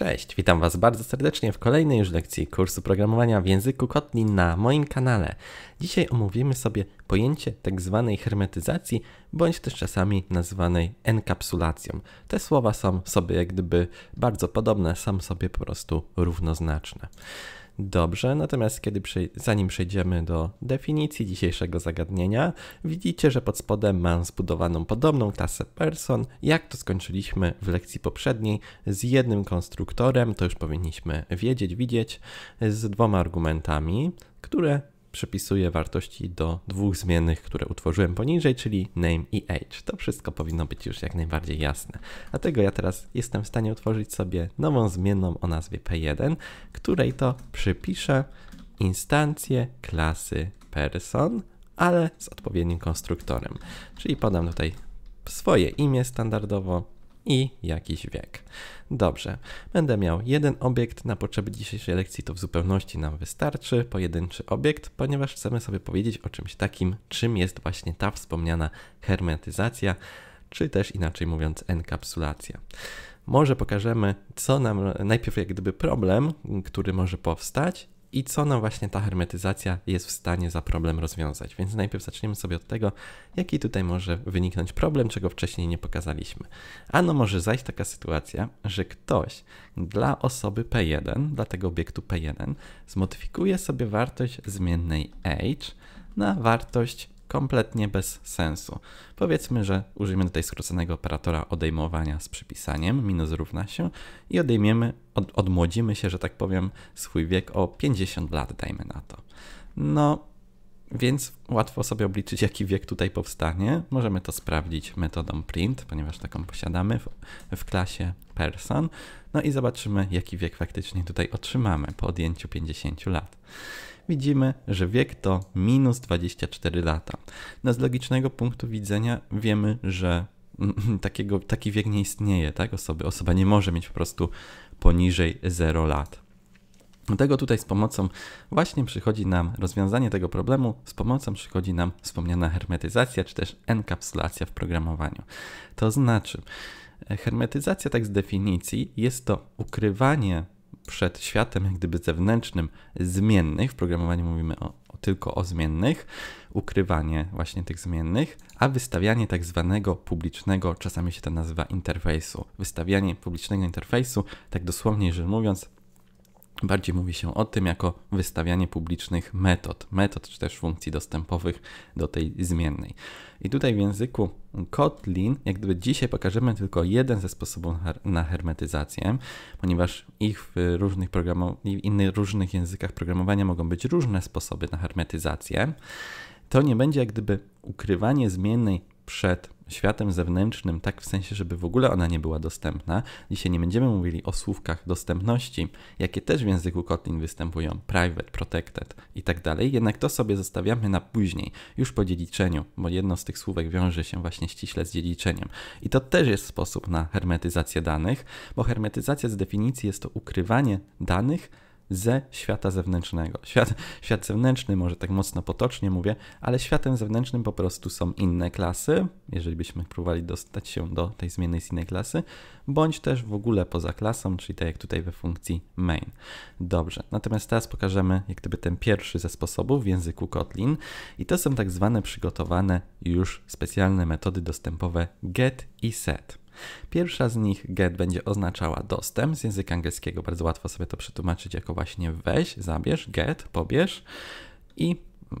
Cześć, witam Was bardzo serdecznie w kolejnej już lekcji kursu programowania w języku Kotlin na moim kanale. Dzisiaj omówimy sobie pojęcie tzw. Tak hermetyzacji, bądź też czasami nazywanej enkapsulacją. Te słowa są sobie jak gdyby bardzo podobne, są sobie po prostu równoznaczne. Dobrze, natomiast kiedy zanim przejdziemy do definicji dzisiejszego zagadnienia, widzicie, że pod spodem mam zbudowaną podobną klasę person, jak to skończyliśmy w lekcji poprzedniej, z jednym konstruktorem, to już powinniśmy wiedzieć, widzieć, z dwoma argumentami, które przypisuję wartości do dwóch zmiennych, które utworzyłem poniżej, czyli name i age. To wszystko powinno być już jak najbardziej jasne. Dlatego ja teraz jestem w stanie utworzyć sobie nową zmienną o nazwie p1, której to przypiszę instancję klasy person, ale z odpowiednim konstruktorem. Czyli podam tutaj swoje imię standardowo i jakiś wiek. Dobrze, będę miał jeden obiekt, na potrzeby dzisiejszej lekcji to w zupełności nam wystarczy, pojedynczy obiekt, ponieważ chcemy sobie powiedzieć o czymś takim, czym jest właśnie ta wspomniana hermetyzacja, czy też inaczej mówiąc enkapsulacja. Może pokażemy, co nam najpierw jak gdyby problem, który może powstać, i co nam właśnie ta hermetyzacja jest w stanie za problem rozwiązać. Więc najpierw zaczniemy sobie od tego, jaki tutaj może wyniknąć problem, czego wcześniej nie pokazaliśmy. Ano może zajść taka sytuacja, że ktoś dla osoby P1, dla tego obiektu P1, zmodyfikuje sobie wartość zmiennej h na wartość kompletnie bez sensu. Powiedzmy, że użyjemy tutaj skróconego operatora odejmowania z przypisaniem, minus równa się i odejmiemy, od, odmłodzimy się, że tak powiem, swój wiek o 50 lat, dajmy na to. No, więc łatwo sobie obliczyć, jaki wiek tutaj powstanie. Możemy to sprawdzić metodą print, ponieważ taką posiadamy w, w klasie person. No i zobaczymy, jaki wiek faktycznie tutaj otrzymamy po odjęciu 50 lat widzimy, że wiek to minus 24 lata. No z logicznego punktu widzenia wiemy, że takiego, taki wiek nie istnieje, tak? Osoby, osoba nie może mieć po prostu poniżej 0 lat. Dlatego tutaj z pomocą właśnie przychodzi nam rozwiązanie tego problemu, z pomocą przychodzi nam wspomniana hermetyzacja czy też enkapsulacja w programowaniu. To znaczy, e, hermetyzacja tak z definicji jest to ukrywanie przed światem jak gdyby zewnętrznym zmiennych, w programowaniu mówimy o, o tylko o zmiennych, ukrywanie właśnie tych zmiennych, a wystawianie tak zwanego publicznego, czasami się to nazywa interfejsu, wystawianie publicznego interfejsu, tak dosłownie rzecz mówiąc, Bardziej mówi się o tym jako wystawianie publicznych metod, metod czy też funkcji dostępowych do tej zmiennej. I tutaj w języku Kotlin, jak gdyby dzisiaj pokażemy tylko jeden ze sposobów na hermetyzację, ponieważ ich w różnych w innych różnych językach programowania mogą być różne sposoby na hermetyzację to nie będzie jak gdyby ukrywanie zmiennej przed światem zewnętrznym, tak w sensie, żeby w ogóle ona nie była dostępna. Dzisiaj nie będziemy mówili o słówkach dostępności, jakie też w języku Kotlin występują, private, protected i tak dalej, jednak to sobie zostawiamy na później, już po dziedziczeniu, bo jedno z tych słówek wiąże się właśnie ściśle z dziedziczeniem. I to też jest sposób na hermetyzację danych, bo hermetyzacja z definicji jest to ukrywanie danych, ze świata zewnętrznego. Świat, świat zewnętrzny, może tak mocno potocznie mówię, ale światem zewnętrznym po prostu są inne klasy, jeżeli byśmy próbowali dostać się do tej zmiennej z innej klasy, bądź też w ogóle poza klasą, czyli tak jak tutaj we funkcji main. Dobrze, natomiast teraz pokażemy jak gdyby ten pierwszy ze sposobów w języku Kotlin i to są tak zwane przygotowane już specjalne metody dostępowe get i set. Pierwsza z nich get będzie oznaczała dostęp z języka angielskiego, bardzo łatwo sobie to przetłumaczyć jako właśnie weź, zabierz, get, pobierz i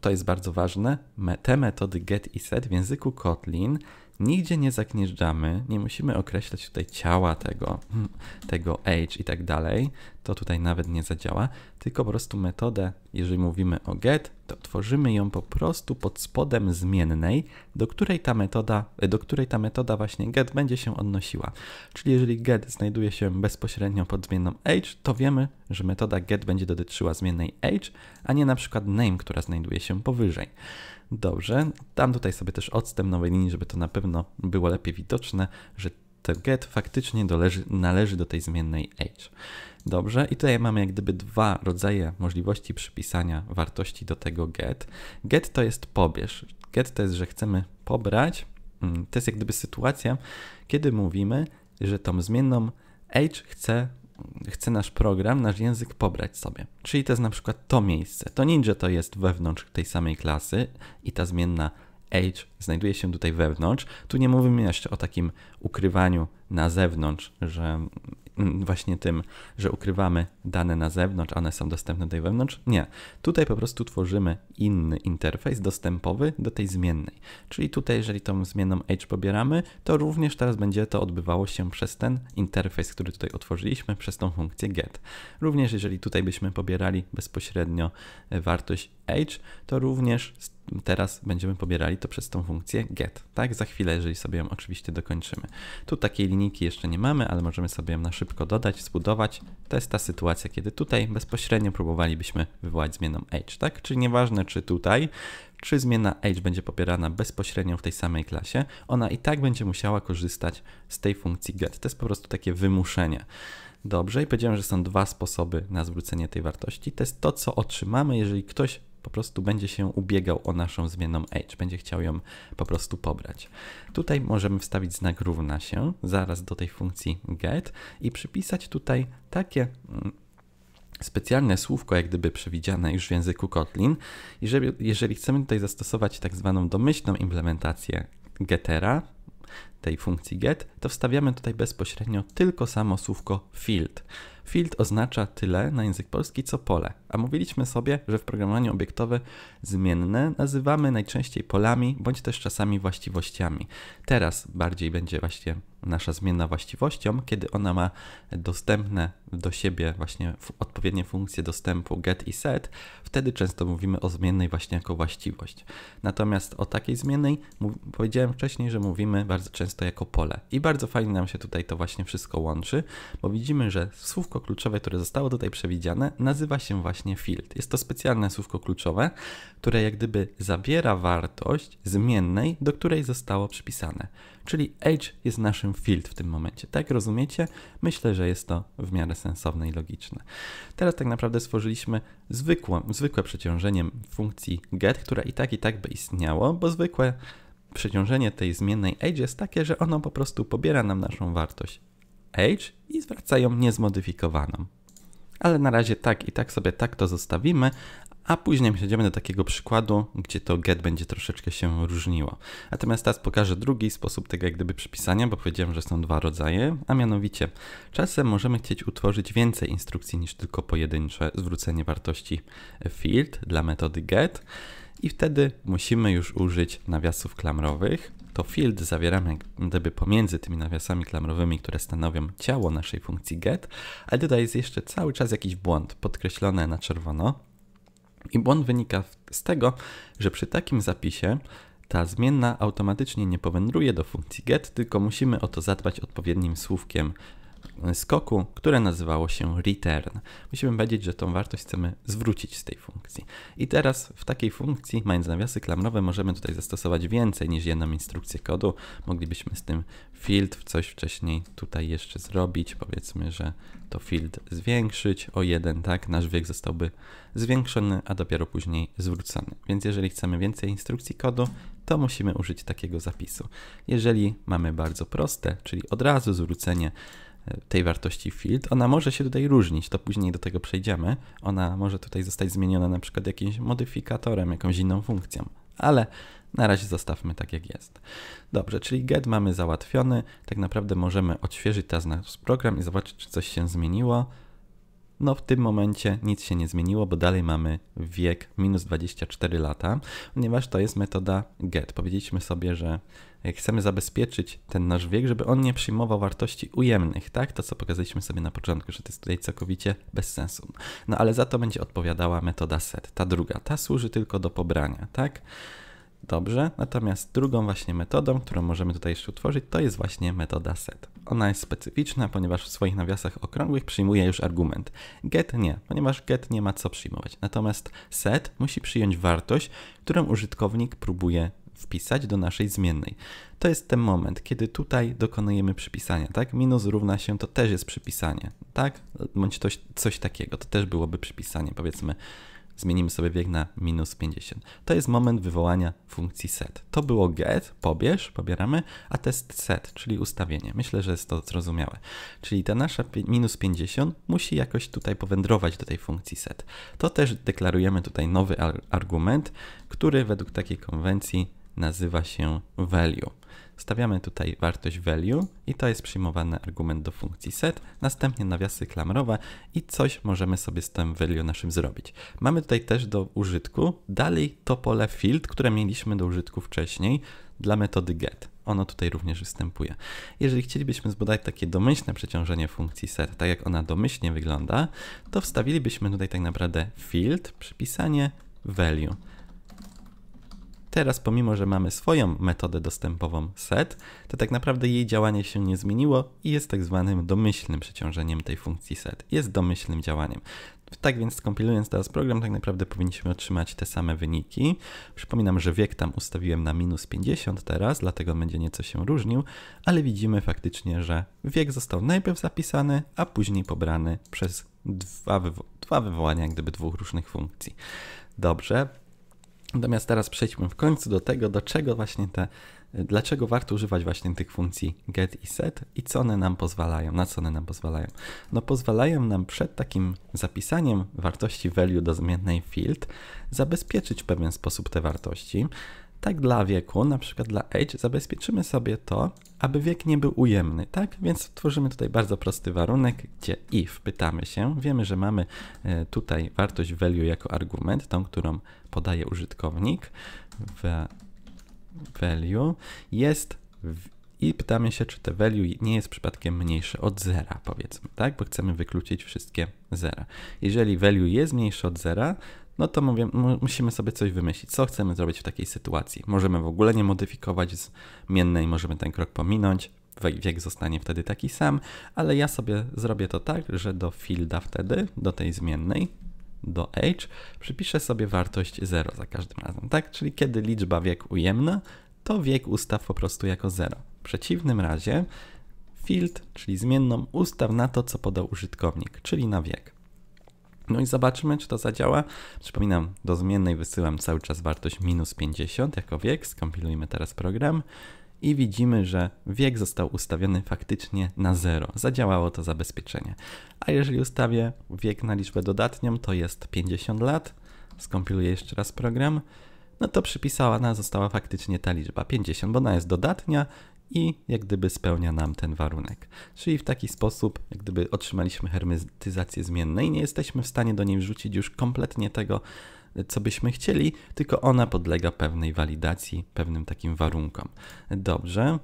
to jest bardzo ważne, te metody get i set w języku Kotlin Nigdzie nie zagnieżdżamy, nie musimy określać tutaj ciała tego, hmm, tego age i tak dalej. To tutaj nawet nie zadziała, tylko po prostu metodę, jeżeli mówimy o get, to tworzymy ją po prostu pod spodem zmiennej, do której ta metoda, e, do której ta metoda właśnie get będzie się odnosiła. Czyli jeżeli get znajduje się bezpośrednio pod zmienną age, to wiemy, że metoda get będzie dotyczyła zmiennej age, a nie na przykład name, która znajduje się powyżej. Dobrze, dam tutaj sobie też odstęp nowej linii, żeby to na pewno było lepiej widoczne, że to get faktycznie doleży, należy do tej zmiennej age. Dobrze, i tutaj mamy jak gdyby dwa rodzaje możliwości przypisania wartości do tego get. Get to jest pobierz. Get to jest, że chcemy pobrać. Mm, to jest jak gdyby sytuacja, kiedy mówimy, że tą zmienną age chce chce nasz program, nasz język pobrać sobie. Czyli to jest na przykład to miejsce. To ninja to jest wewnątrz tej samej klasy i ta zmienna age znajduje się tutaj wewnątrz. Tu nie mówimy jeszcze o takim ukrywaniu na zewnątrz, że mm, właśnie tym, że ukrywamy dane na zewnątrz, one są dostępne tutaj wewnątrz. Nie. Tutaj po prostu tworzymy inny interfejs dostępowy do tej zmiennej. Czyli tutaj, jeżeli tą zmienną age pobieramy, to również teraz będzie to odbywało się przez ten interfejs, który tutaj otworzyliśmy, przez tą funkcję get. Również jeżeli tutaj byśmy pobierali bezpośrednio e, wartość age, to również teraz będziemy pobierali to przez tą funkcję get, tak? Za chwilę, jeżeli sobie ją oczywiście dokończymy. Tu takiej linijki jeszcze nie mamy, ale możemy sobie ją na szybko dodać, zbudować. To jest ta sytuacja, kiedy tutaj bezpośrednio próbowalibyśmy wywołać zmienną age, tak? Czyli nieważne czy tutaj, czy zmiana age będzie popierana bezpośrednio w tej samej klasie, ona i tak będzie musiała korzystać z tej funkcji get. To jest po prostu takie wymuszenie. Dobrze, i powiedziałem, że są dwa sposoby na zwrócenie tej wartości. To jest to, co otrzymamy, jeżeli ktoś po prostu będzie się ubiegał o naszą zmienną age, będzie chciał ją po prostu pobrać. Tutaj możemy wstawić znak równa się zaraz do tej funkcji get i przypisać tutaj takie mm, specjalne słówko, jak gdyby przewidziane już w języku Kotlin. Jeżeli, jeżeli chcemy tutaj zastosować tak zwaną domyślną implementację getera, tej funkcji get, to wstawiamy tutaj bezpośrednio tylko samo słówko field. Field oznacza tyle na język polski, co pole, a mówiliśmy sobie, że w programowaniu obiektowe zmienne nazywamy najczęściej polami, bądź też czasami właściwościami. Teraz bardziej będzie właśnie nasza zmienna właściwością, kiedy ona ma dostępne do siebie właśnie odpowiednie funkcje dostępu get i set, wtedy często mówimy o zmiennej właśnie jako właściwość. Natomiast o takiej zmiennej powiedziałem wcześniej, że mówimy bardzo często jako pole. I bardzo fajnie nam się tutaj to właśnie wszystko łączy, bo widzimy, że słówko słówko kluczowe, które zostało tutaj przewidziane, nazywa się właśnie field. Jest to specjalne słówko kluczowe, które jak gdyby zabiera wartość zmiennej, do której zostało przypisane. Czyli age jest naszym field w tym momencie. Tak rozumiecie? Myślę, że jest to w miarę sensowne i logiczne. Teraz tak naprawdę stworzyliśmy zwykłe, zwykłe przeciążenie funkcji get, która i tak i tak by istniało, bo zwykłe przeciążenie tej zmiennej age jest takie, że ono po prostu pobiera nam naszą wartość Age i zwracają niezmodyfikowaną. Ale na razie tak i tak sobie tak to zostawimy, a później przejdziemy do takiego przykładu, gdzie to get będzie troszeczkę się różniło. Natomiast teraz pokażę drugi sposób tego jak gdyby przypisania, bo powiedziałem, że są dwa rodzaje, a mianowicie czasem możemy chcieć utworzyć więcej instrukcji niż tylko pojedyncze zwrócenie wartości field dla metody get i wtedy musimy już użyć nawiasów klamrowych. To field zawieramy gdyby pomiędzy tymi nawiasami klamrowymi, które stanowią ciało naszej funkcji get, ale tutaj jest jeszcze cały czas jakiś błąd podkreślony na czerwono. I błąd wynika z tego, że przy takim zapisie ta zmienna automatycznie nie powędruje do funkcji get, tylko musimy o to zadbać odpowiednim słówkiem skoku, które nazywało się return. Musimy wiedzieć, że tą wartość chcemy zwrócić z tej funkcji. I teraz w takiej funkcji, mając nawiasy klamrowe, możemy tutaj zastosować więcej niż jedną instrukcję kodu. Moglibyśmy z tym field coś wcześniej tutaj jeszcze zrobić. Powiedzmy, że to field zwiększyć o jeden, tak? Nasz wiek zostałby zwiększony, a dopiero później zwrócony. Więc jeżeli chcemy więcej instrukcji kodu, to musimy użyć takiego zapisu. Jeżeli mamy bardzo proste, czyli od razu zwrócenie tej wartości field, ona może się tutaj różnić, to później do tego przejdziemy. Ona może tutaj zostać zmieniona na przykład jakimś modyfikatorem, jakąś inną funkcją, ale na razie zostawmy tak jak jest. Dobrze, czyli get mamy załatwiony, tak naprawdę możemy odświeżyć teraz nasz program i zobaczyć, czy coś się zmieniło. No w tym momencie nic się nie zmieniło, bo dalej mamy wiek minus 24 lata, ponieważ to jest metoda GET. Powiedzieliśmy sobie, że chcemy zabezpieczyć ten nasz wiek, żeby on nie przyjmował wartości ujemnych, tak? To co pokazaliśmy sobie na początku, że to jest tutaj całkowicie bez sensu. No ale za to będzie odpowiadała metoda set, ta druga. Ta służy tylko do pobrania, tak? dobrze. Natomiast drugą właśnie metodą, którą możemy tutaj jeszcze utworzyć, to jest właśnie metoda set. Ona jest specyficzna, ponieważ w swoich nawiasach okrągłych przyjmuje już argument. Get nie, ponieważ get nie ma co przyjmować. Natomiast set musi przyjąć wartość, którą użytkownik próbuje wpisać do naszej zmiennej. To jest ten moment, kiedy tutaj dokonujemy przypisania, tak? Minus równa się, to też jest przypisanie, tak? Bądź coś, coś takiego, to też byłoby przypisanie, powiedzmy zmienimy sobie wiek na minus 50. To jest moment wywołania funkcji set. To było get, pobierz, pobieramy, a test set, czyli ustawienie. Myślę, że jest to zrozumiałe. Czyli ta nasza minus 50 musi jakoś tutaj powędrować do tej funkcji set. To też deklarujemy tutaj nowy argument, który według takiej konwencji nazywa się value. Stawiamy tutaj wartość value i to jest przyjmowany argument do funkcji set, następnie nawiasy klamrowe i coś możemy sobie z tym value naszym zrobić. Mamy tutaj też do użytku dalej to pole field, które mieliśmy do użytku wcześniej dla metody get ono tutaj również występuje. Jeżeli chcielibyśmy zbudować takie domyślne przeciążenie funkcji set, tak jak ona domyślnie wygląda, to wstawilibyśmy tutaj tak naprawdę field, przypisanie value. Teraz, pomimo że mamy swoją metodę dostępową set, to tak naprawdę jej działanie się nie zmieniło i jest tak zwanym domyślnym przeciążeniem tej funkcji set. Jest domyślnym działaniem. Tak więc skompilując teraz program, tak naprawdę powinniśmy otrzymać te same wyniki. Przypominam, że wiek tam ustawiłem na minus 50 teraz, dlatego będzie nieco się różnił, ale widzimy faktycznie, że wiek został najpierw zapisany, a później pobrany przez dwa, wywo dwa wywołania gdyby dwóch różnych funkcji. Dobrze, Natomiast teraz przejdźmy w końcu do tego, do czego właśnie te, dlaczego warto używać właśnie tych funkcji get i set i co one nam pozwalają, na co one nam pozwalają. No pozwalają nam przed takim zapisaniem wartości value do zmiennej field zabezpieczyć w pewien sposób te wartości, tak dla wieku, na przykład dla age, zabezpieczymy sobie to, aby wiek nie był ujemny, tak? Więc tworzymy tutaj bardzo prosty warunek, gdzie if pytamy się, wiemy, że mamy e, tutaj wartość value jako argument, tą, którą podaje użytkownik w value, jest w i pytamy się, czy te value nie jest przypadkiem mniejsze od zera, powiedzmy, tak? Bo chcemy wykluczyć wszystkie zera. Jeżeli value jest mniejsze od zera, no to mówię, musimy sobie coś wymyślić, co chcemy zrobić w takiej sytuacji. Możemy w ogóle nie modyfikować zmiennej, możemy ten krok pominąć, wiek zostanie wtedy taki sam, ale ja sobie zrobię to tak, że do fielda wtedy, do tej zmiennej, do age, przypiszę sobie wartość 0 za każdym razem, tak? Czyli kiedy liczba wiek ujemna, to wiek ustaw po prostu jako 0. W przeciwnym razie field, czyli zmienną, ustaw na to, co podał użytkownik, czyli na wiek. No i zobaczmy, czy to zadziała. Przypominam, do zmiennej wysyłam cały czas wartość minus 50 jako wiek. Skompilujmy teraz program i widzimy, że wiek został ustawiony faktycznie na 0. Zadziałało to zabezpieczenie. A jeżeli ustawię wiek na liczbę dodatnią, to jest 50 lat. Skompiluję jeszcze raz program no to przypisana no, została faktycznie ta liczba 50, bo ona jest dodatnia i jak gdyby spełnia nam ten warunek. Czyli w taki sposób, jak gdyby otrzymaliśmy hermetyzację zmiennej, nie jesteśmy w stanie do niej wrzucić już kompletnie tego, co byśmy chcieli, tylko ona podlega pewnej walidacji, pewnym takim warunkom. Dobrze.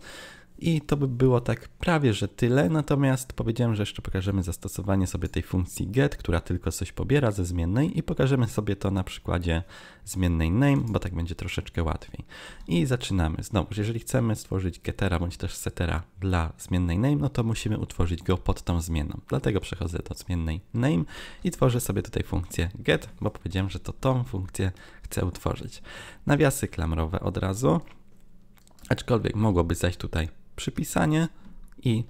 I to by było tak prawie, że tyle, natomiast powiedziałem, że jeszcze pokażemy zastosowanie sobie tej funkcji get, która tylko coś pobiera ze zmiennej i pokażemy sobie to na przykładzie zmiennej name, bo tak będzie troszeczkę łatwiej. I zaczynamy. Znowu, jeżeli chcemy stworzyć getera bądź też setera dla zmiennej name, no to musimy utworzyć go pod tą zmienną. Dlatego przechodzę do zmiennej name i tworzę sobie tutaj funkcję get, bo powiedziałem, że to tą funkcję chcę utworzyć. Nawiasy klamrowe od razu, aczkolwiek mogłoby zajść tutaj przypisanie i,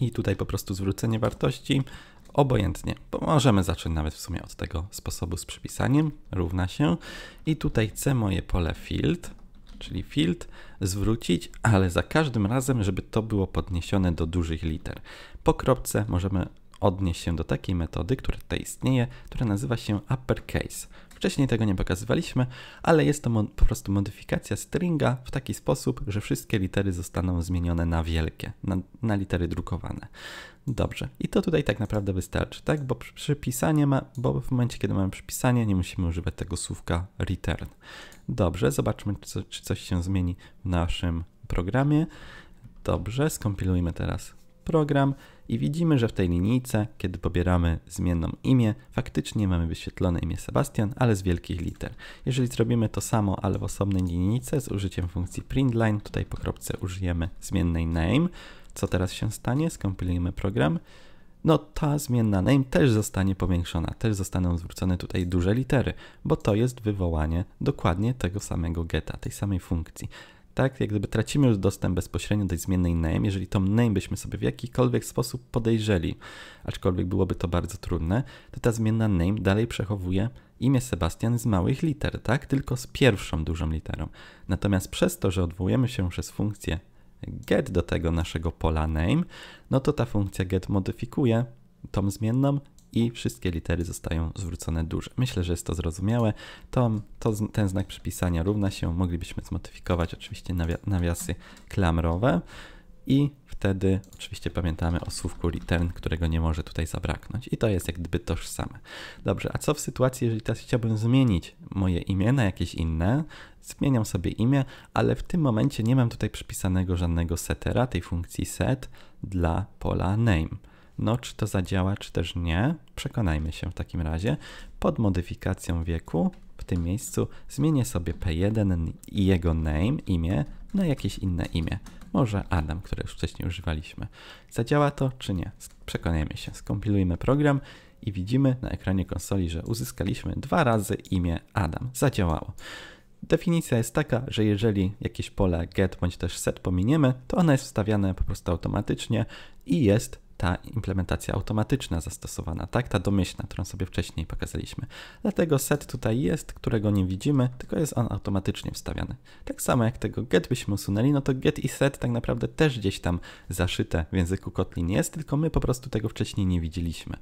i tutaj po prostu zwrócenie wartości, obojętnie, bo możemy zacząć nawet w sumie od tego sposobu z przypisaniem, równa się i tutaj C moje pole field, czyli field, zwrócić, ale za każdym razem, żeby to było podniesione do dużych liter. Po kropce możemy odnieść się do takiej metody, która tutaj istnieje, która nazywa się uppercase. Wcześniej tego nie pokazywaliśmy, ale jest to po prostu modyfikacja stringa w taki sposób, że wszystkie litery zostaną zmienione na wielkie, na, na litery drukowane. Dobrze, i to tutaj tak naprawdę wystarczy, tak? Bo przypisanie ma, bo w momencie, kiedy mamy przypisanie, nie musimy używać tego słówka return. Dobrze, zobaczmy, czy, czy coś się zmieni w naszym programie. Dobrze, skompilujmy teraz program i widzimy, że w tej linijce, kiedy pobieramy zmienną imię, faktycznie mamy wyświetlone imię Sebastian, ale z wielkich liter. Jeżeli zrobimy to samo, ale w osobnej linijce z użyciem funkcji printline, tutaj po kropce użyjemy zmiennej name, co teraz się stanie? Skompilujemy program no ta zmienna name też zostanie powiększona, też zostaną zwrócone tutaj duże litery, bo to jest wywołanie dokładnie tego samego geta, tej samej funkcji tak? Jak gdyby tracimy już dostęp bezpośrednio do tej zmiennej name, jeżeli tą name byśmy sobie w jakikolwiek sposób podejrzeli, aczkolwiek byłoby to bardzo trudne, to ta zmienna name dalej przechowuje imię Sebastian z małych liter, tak? Tylko z pierwszą dużą literą. Natomiast przez to, że odwołujemy się przez funkcję get do tego naszego pola name, no to ta funkcja get modyfikuje tą zmienną i wszystkie litery zostają zwrócone duże. Myślę, że jest to zrozumiałe. To, to ten znak przypisania równa się, moglibyśmy zmodyfikować oczywiście nawia nawiasy klamrowe i wtedy oczywiście pamiętamy o słówku liter, którego nie może tutaj zabraknąć i to jest jak gdyby tożsame. Dobrze, a co w sytuacji, jeżeli teraz chciałbym zmienić moje imię na jakieś inne? Zmieniam sobie imię, ale w tym momencie nie mam tutaj przypisanego żadnego setera, tej funkcji set dla pola name. No, czy to zadziała, czy też nie, przekonajmy się w takim razie. Pod modyfikacją wieku w tym miejscu zmienię sobie P1 i jego name, imię, na jakieś inne imię. Może Adam, które już wcześniej używaliśmy. Zadziała to, czy nie? Przekonajmy się. Skompilujmy program i widzimy na ekranie konsoli, że uzyskaliśmy dwa razy imię Adam. Zadziałało. Definicja jest taka, że jeżeli jakieś pole get bądź też set pominiemy, to ono jest wstawiane po prostu automatycznie i jest ta implementacja automatyczna zastosowana, tak? Ta domyślna, którą sobie wcześniej pokazaliśmy. Dlatego set tutaj jest, którego nie widzimy, tylko jest on automatycznie wstawiany. Tak samo jak tego get byśmy usunęli, no to get i set tak naprawdę też gdzieś tam zaszyte w języku Kotlin jest, tylko my po prostu tego wcześniej nie widzieliśmy.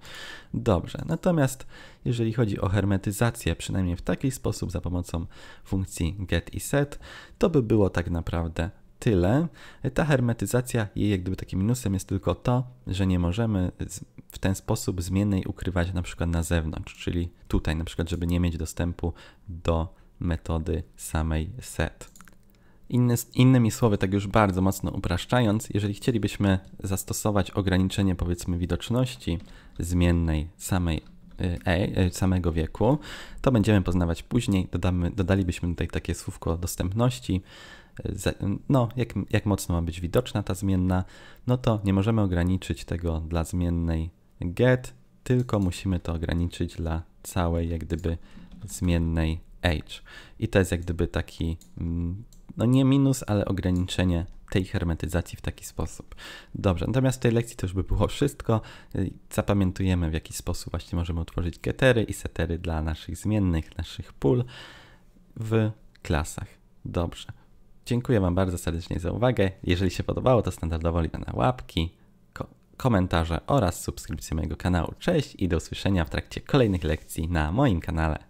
Dobrze, natomiast jeżeli chodzi o hermetyzację, przynajmniej w taki sposób za pomocą funkcji get i set, to by było tak naprawdę tyle. Ta hermetyzacja, jej jak gdyby takim minusem jest tylko to, że nie możemy w ten sposób zmiennej ukrywać na przykład na zewnątrz, czyli tutaj na przykład, żeby nie mieć dostępu do metody samej set. innymi słowy, tak już bardzo mocno upraszczając, jeżeli chcielibyśmy zastosować ograniczenie powiedzmy widoczności zmiennej samej e, e, e samego wieku, to będziemy poznawać później. Dodamy, dodalibyśmy tutaj takie słówko dostępności, no, jak, jak mocno ma być widoczna ta zmienna, no to nie możemy ograniczyć tego dla zmiennej get, tylko musimy to ograniczyć dla całej jak gdyby zmiennej age. I to jest jak gdyby taki, mm, no nie minus, ale ograniczenie tej hermetyzacji w taki sposób. Dobrze, natomiast w tej lekcji to już by było wszystko. Y, zapamiętujemy w jaki sposób właśnie możemy utworzyć getery i setery dla naszych zmiennych, naszych pól w klasach. Dobrze. Dziękuję Wam bardzo serdecznie za uwagę. Jeżeli się podobało, to standardowo liczę na łapki, ko komentarze oraz subskrypcję mojego kanału. Cześć i do usłyszenia w trakcie kolejnych lekcji na moim kanale.